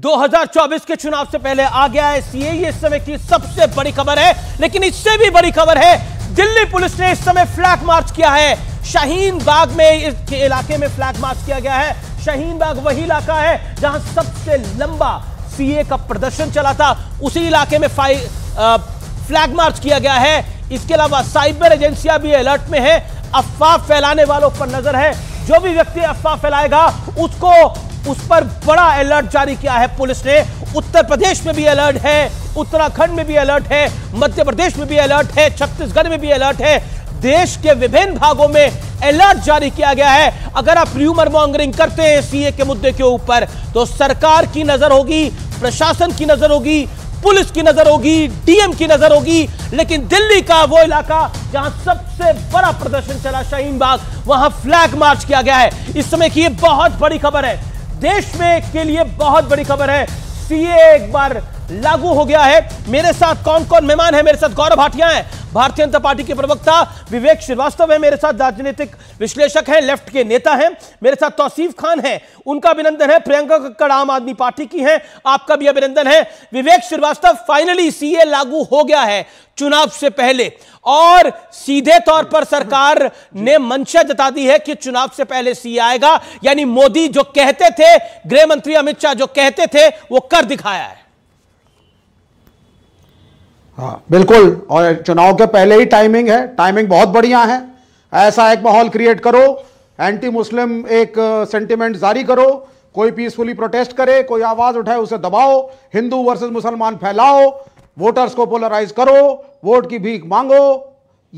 2024 के चुनाव से पहले आ गया है सीए ये इस समय की सबसे बड़ी खबर है लेकिन इससे भी बड़ी खबर है दिल्ली पुलिस ने इस समय फ्लैग मार्च किया है शाहीन बाग में इस इलाके में फ्लैग मार्च किया गया है शाहीन बाग वही इलाका है जहां सबसे लंबा सीए का प्रदर्शन चला था उसी इलाके में फाइ फ्लैग मार्च किया गया है इसके अलावा साइबर एजेंसियां भी अलर्ट में है अफवाह फैलाने वालों पर नजर है जो भी व्यक्ति अफवाह फैलाएगा उसको उस पर बड़ा अलर्ट जारी किया है पुलिस ने उत्तर प्रदेश में भी अलर्ट है उत्तराखंड में भी अलर्ट है मध्य प्रदेश में भी अलर्ट है छत्तीसगढ़ में भी अलर्ट है देश के विभिन्न भागों में अलर्ट जारी किया गया है अगर आप र्यूमर मॉन्गरिंग करते हैं सीए के मुद्दे के ऊपर तो सरकार की नजर होगी प्रशासन की नजर होगी पुलिस की नजर होगी डीएम की नजर होगी लेकिन दिल्ली का वो इलाका जहां सबसे बड़ा प्रदर्शन चला शाहीन बाग वहां फ्लैग मार्च किया गया है इस समय की बहुत बड़ी खबर है देश में के लिए बहुत बड़ी खबर है सीए एक बार लागू हो गया है मेरे साथ कौन कौन मेहमान है मेरे साथ गौरव भाटिया है भारतीय जनता पार्टी के प्रवक्ता विवेक श्रीवास्तव है मेरे साथ राजनीतिक विश्लेषक हैं लेफ्ट के नेता हैं मेरे साथ तौसीफ खान हैं उनका अभिनंदन है प्रियंका कक्कड़ आम आदमी पार्टी की हैं आपका भी अभिनंदन है विवेक श्रीवास्तव फाइनली सीए लागू हो गया है चुनाव से पहले और सीधे तौर पर सरकार ने मंशा जता दी है कि चुनाव से पहले सीए आएगा यानी मोदी जो कहते थे गृह मंत्री अमित शाह जो कहते थे वो कर दिखाया है हाँ बिल्कुल और चुनाव के पहले ही टाइमिंग है टाइमिंग बहुत बढ़िया है ऐसा एक माहौल क्रिएट करो एंटी मुस्लिम एक सेंटिमेंट जारी करो कोई पीसफुली प्रोटेस्ट करे कोई आवाज़ उठाए उसे दबाओ हिंदू वर्सेस मुसलमान फैलाओ वोटर्स को पोलराइज करो वोट की भीख मांगो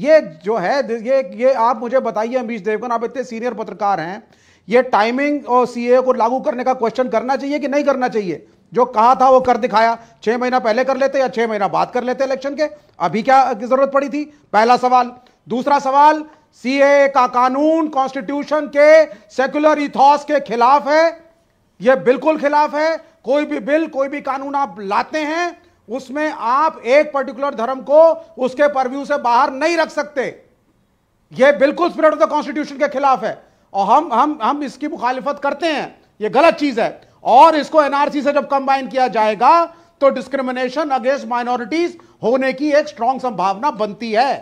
ये जो है ये ये आप मुझे बताइए अमीश देवगन आप इतने सीनियर पत्रकार हैं ये टाइमिंग और सीए को लागू करने का क्वेश्चन करना चाहिए कि नहीं करना चाहिए जो कहा था वो कर दिखाया छह महीना पहले कर लेते या छह महीना बाद कर लेते इलेक्शन के अभी क्या की जरूरत पड़ी थी पहला सवाल दूसरा सवाल सीए का कानून कॉन्स्टिट्यूशन के सेकुलर इथॉस के खिलाफ है यह बिल्कुल खिलाफ है कोई भी बिल कोई भी कानून आप लाते हैं उसमें आप एक पर्टिकुलर धर्म को उसके परव्यू से बाहर नहीं रख सकते यह बिल्कुल स्पिरिट ऑफ द कॉन्स्टिट्यूशन के खिलाफ है और हम हम हम इसकी मुखालिफत करते हैं यह गलत चीज है और इसको एनआरसी से जब कंबाइन किया जाएगा तो डिस्क्रिमिनेशन अगेंस्ट माइनॉरिटीज होने की एक स्ट्रांग संभावना बनती है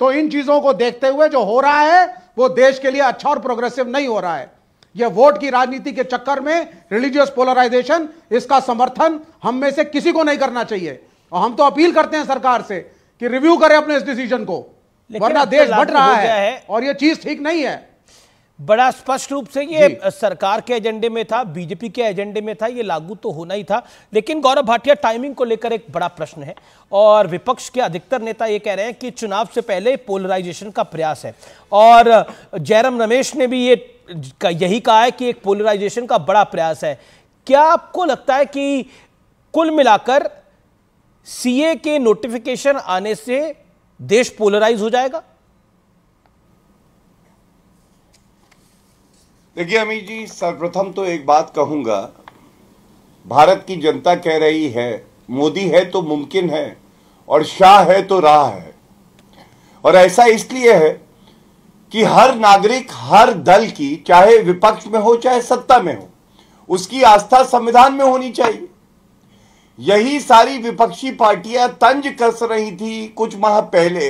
तो इन चीजों को देखते हुए जो हो रहा है वो देश के लिए अच्छा और प्रोग्रेसिव नहीं हो रहा है यह वोट की राजनीति के चक्कर में रिलीजियस पोलराइजेशन इसका समर्थन हम में से किसी को नहीं करना चाहिए और हम तो अपील करते हैं सरकार से कि रिव्यू करें अपने इस डिसीजन को वरना तो देश बट रहा है और यह चीज ठीक नहीं है बड़ा स्पष्ट रूप से ये सरकार के एजेंडे में था बीजेपी के एजेंडे में था ये लागू तो होना ही था लेकिन गौरव भाटिया टाइमिंग को लेकर एक बड़ा प्रश्न है और विपक्ष के अधिकतर नेता ये कह रहे हैं कि चुनाव से पहले पोलराइजेशन का प्रयास है और जयराम रमेश ने भी ये यही कहा है कि एक पोलराइजेशन का बड़ा प्रयास है क्या आपको लगता है कि कुल मिलाकर सीए के नोटिफिकेशन आने से देश पोलराइज हो जाएगा देखिए अमित जी सर्वप्रथम तो एक बात कहूंगा भारत की जनता कह रही है मोदी है तो मुमकिन है और शाह है तो राह है और ऐसा इसलिए है कि हर नागरिक हर दल की चाहे विपक्ष में हो चाहे सत्ता में हो उसकी आस्था संविधान में होनी चाहिए यही सारी विपक्षी पार्टियां तंज कस रही थी कुछ माह पहले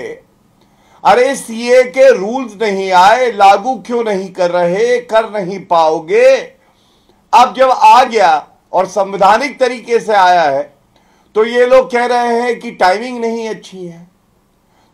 अरे सीए के रूल्स नहीं आए लागू क्यों नहीं कर रहे कर नहीं पाओगे अब जब आ गया और संवैधानिक तरीके से आया है तो ये लोग कह रहे हैं कि टाइमिंग नहीं अच्छी है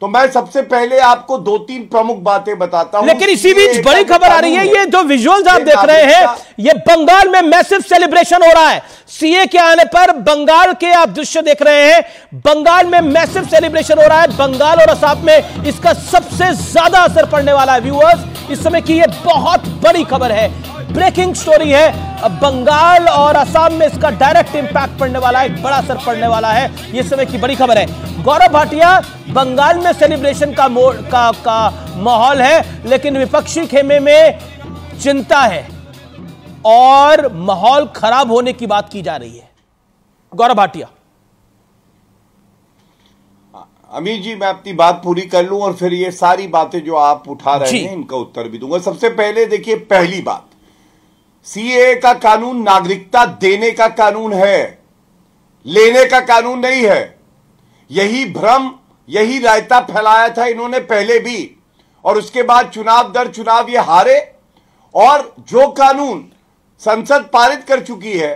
तो मैं सबसे पहले आपको दो तीन प्रमुख बातें बताता हूं लेकिन इसी बीच बड़ी खबर आ रही है ये जो विजुअल्स आप देख रहे हैं ये बंगाल में मैसिव सेलिब्रेशन हो रहा है सीए के आने पर बंगाल के आप दृश्य देख रहे हैं बंगाल में मैसिव सेलिब्रेशन हो रहा है बंगाल और असाप में इसका सबसे ज्यादा असर पड़ने वाला है व्यूअर्स इस समय की यह बहुत बड़ी खबर है ब्रेकिंग स्टोरी है बंगाल और असम में इसका डायरेक्ट इंपैक्ट पड़ने वाला है बड़ा असर पड़ने वाला है यह समय की बड़ी खबर है गौरव भाटिया बंगाल में सेलिब्रेशन का मोड का का माहौल है लेकिन विपक्षी खेमे में चिंता है और माहौल खराब होने की बात की जा रही है गौरव भाटिया अमीर जी मैं अपनी बात पूरी कर लूं और फिर ये सारी बातें जो आप उठा रहे हैं इनका उत्तर भी दूंगा सबसे पहले देखिए पहली बात सीएए का कानून नागरिकता देने का कानून है लेने का कानून नहीं है यही भ्रम यही रायता फैलाया था इन्होंने पहले भी और उसके बाद चुनाव दर चुनाव ये हारे और जो कानून संसद पारित कर चुकी है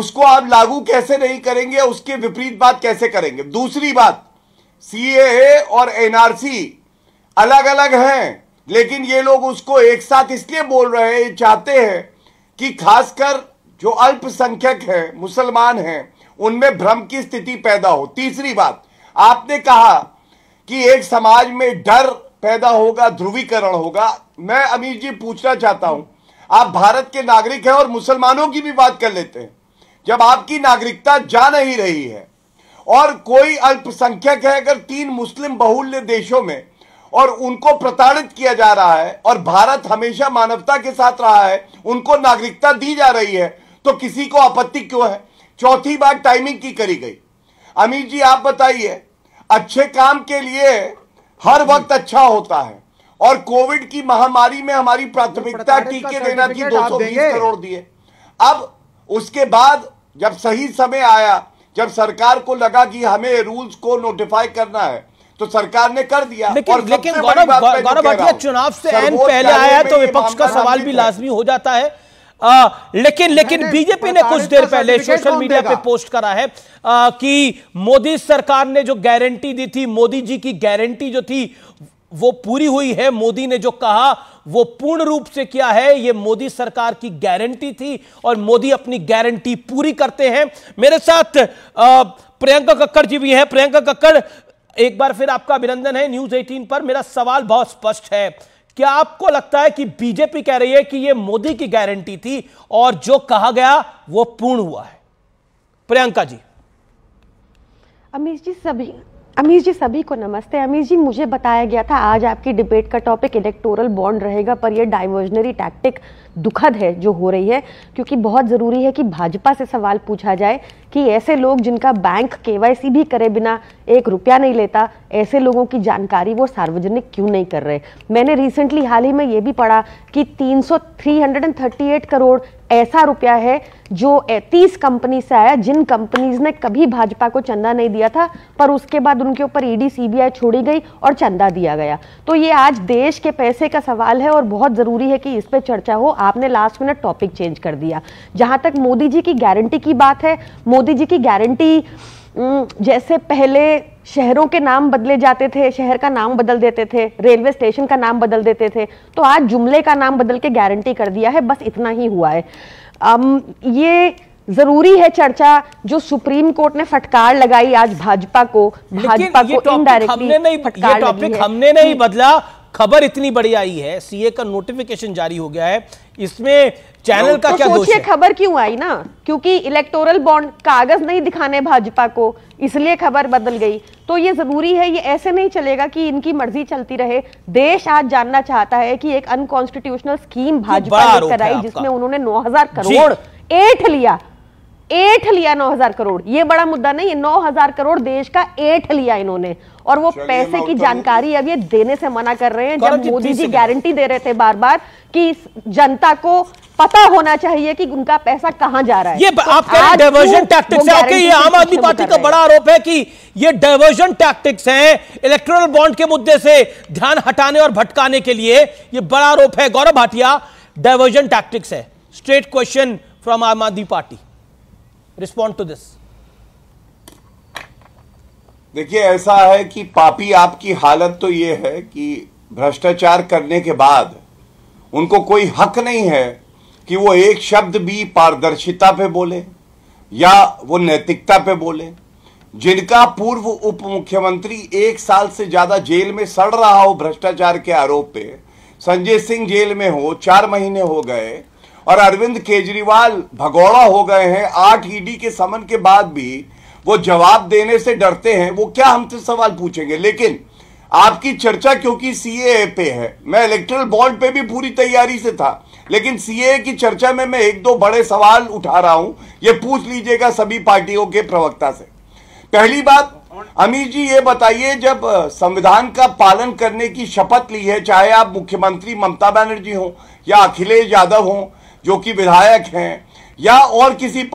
उसको आप लागू कैसे नहीं करेंगे उसके विपरीत बात कैसे करेंगे दूसरी बात सीएए और एनआरसी अलग अलग हैं लेकिन ये लोग उसको एक साथ इसलिए बोल रहे हैं चाहते हैं कि खासकर जो अल्पसंख्यक है मुसलमान हैं उनमें भ्रम की स्थिति पैदा हो तीसरी बात आपने कहा कि एक समाज में डर पैदा होगा ध्रुवीकरण होगा मैं अमीर जी पूछना चाहता हूं आप भारत के नागरिक हैं और मुसलमानों की भी बात कर लेते हैं जब आपकी नागरिकता जा नहीं रही है और कोई अल्पसंख्यक है अगर तीन मुस्लिम बहुल्य देशों में और उनको प्रताड़ित किया जा रहा है और भारत हमेशा मानवता के साथ रहा है उनको नागरिकता दी जा रही है तो किसी को आपत्ति क्यों है चौथी बात टाइमिंग की करी गई अमित जी आप बताइए अच्छे काम के लिए हर वक्त अच्छा होता है और कोविड की महामारी में हमारी प्राथमिकता टीके देना थी दो सौ बीस करोड़ दिए अब उसके बाद जब सही समय आया जब सरकार को लगा कि हमें रूल्स को नोटिफाई करना है तो सरकार ने कर दिया लेकिन लेकिन गौरव भाटिया चुनाव से एन पहले आया तो विपक्ष का सवाल भी लाजमी हो जाता है आ, लेकिन लेकिन बीजेपी ने कुछ देर पहले सोशल मीडिया पे पोस्ट करा है आ, कि मोदी सरकार ने जो गारंटी दी थी मोदी जी की गारंटी जो थी वो पूरी हुई है मोदी ने जो कहा वो पूर्ण रूप से किया है ये मोदी सरकार की गारंटी थी और मोदी अपनी गारंटी पूरी करते हैं मेरे साथ प्रियंका कक्कड़ जी भी हैं प्रियंका कक्कड़ एक बार फिर आपका अभिनंदन है न्यूज 18 पर मेरा सवाल बहुत स्पष्ट है क्या आपको लगता है कि बीजेपी कह रही है कि यह मोदी की गारंटी थी और जो कहा गया वो पूर्ण हुआ है प्रियंका जी अमीश जी सभी अमीर जी सभी को नमस्ते अमीर जी मुझे बताया गया था आज आपकी डिबेट का टॉपिक इलेक्टोरल बॉन्ड रहेगा पर यह डाइवर्जनरी टैक्टिक दुखद है जो हो रही है क्योंकि बहुत ज़रूरी है कि भाजपा से सवाल पूछा जाए कि ऐसे लोग जिनका बैंक केवाईसी भी करे बिना एक रुपया नहीं लेता ऐसे लोगों की जानकारी वो सार्वजनिक क्यों नहीं कर रहे मैंने रिसेंटली हाल ही में ये भी पढ़ा कि तीन करोड़ ऐसा रुपया है जो तीस कंपनी से आया जिन कंपनीज ने कभी भाजपा को चंदा नहीं दिया था पर उसके बाद उनके ऊपर ईडी e सीबीआई छोड़ी गई और चंदा दिया गया तो ये आज देश के पैसे का सवाल है और बहुत ज़रूरी है कि इस पर चर्चा हो आपने लास्ट मिनट टॉपिक चेंज कर दिया जहां तक मोदी जी की गारंटी की बात है मोदी जी की गारंटी जैसे पहले शहरों के नाम बदले जाते थे शहर का नाम बदल देते थे रेलवे स्टेशन का नाम बदल देते थे तो आज जुमले का नाम बदल के गारंटी कर दिया है बस इतना ही हुआ है अम, ये जरूरी है चर्चा जो सुप्रीम कोर्ट ने फटकार लगाई आज भाजपा को भाजपा को इनडायरेक्टली हमने नहीं फटकार ये टॉपिक हमने नहीं बदला खबर इतनी बड़ी आई है सीए का नोटिफिकेशन जारी हो गया है इसमें चैनल का तो क्या है खबर क्यों आई ना क्योंकि इलेक्टोरल बॉन्ड कागज नहीं दिखाने भाजपा को इसलिए खबर बदल गई तो ये जरूरी है ये ऐसे नहीं चलेगा कि इनकी मर्जी चलती रहे देश आज जानना चाहता है कि एक अनकॉन्स्टिट्यूशनल स्कीम भाजपा ने कराई जिसमें उन्होंने 9000 करोड़ एट लिया एठ लिया नौ हजार करोड़ ये बड़ा मुद्दा नहीं है हजार करोड़ देश का एठ लिया इन्होंने और वो पैसे की तो जानकारी अब ये देने से मना कर रहे हैं जब मोदी जी गारंटी दे रहे थे बार बार कि जनता को पता होना चाहिए कि उनका पैसा कहां जा रहा है ये तो आप कह रहे डायवर्जन टैक्टिक्स है ओके ये आम आदमी पार्टी का बड़ा आरोप है कि ये डाइवर्जन टैक्टिक्स हैं इलेक्ट्रल बॉन्ड के मुद्दे से ध्यान हटाने और भटकाने के लिए ये बड़ा आरोप है गौरव भाटिया डाइवर्जन टैक्टिक्स है straight question from Aam Aadmi party respond to this देखिए ऐसा है कि पापी आपकी हालत तो यह है कि भ्रष्टाचार करने के बाद उनको कोई हक नहीं है कि वो एक शब्द भी पारदर्शिता पे बोले या वो नैतिकता पे बोले जिनका पूर्व उप मुख्यमंत्री एक साल से ज्यादा जेल में सड़ रहा हो भ्रष्टाचार के आरोप पे संजय सिंह जेल में हो चार महीने हो गए और अरविंद केजरीवाल भगौड़ा हो गए हैं आठ ईडी के समन के बाद भी वो जवाब देने से डरते हैं वो क्या हमसे सवाल पूछेंगे लेकिन आपकी चर्चा क्योंकि सीए पे है मैं इलेक्ट्रल बॉन्ड पे भी पूरी तैयारी से था लेकिन सीए की चर्चा में मैं एक दो बड़े सवाल उठा रहा हूं ये पूछ लीजिएगा सभी पार्टियों के प्रवक्ता से पहली बात अमीर जी ये बताइए जब संविधान का पालन करने की शपथ ली है चाहे आप मुख्यमंत्री ममता बनर्जी हो या अखिलेश यादव हों जो कि विधायक हैं या और किसी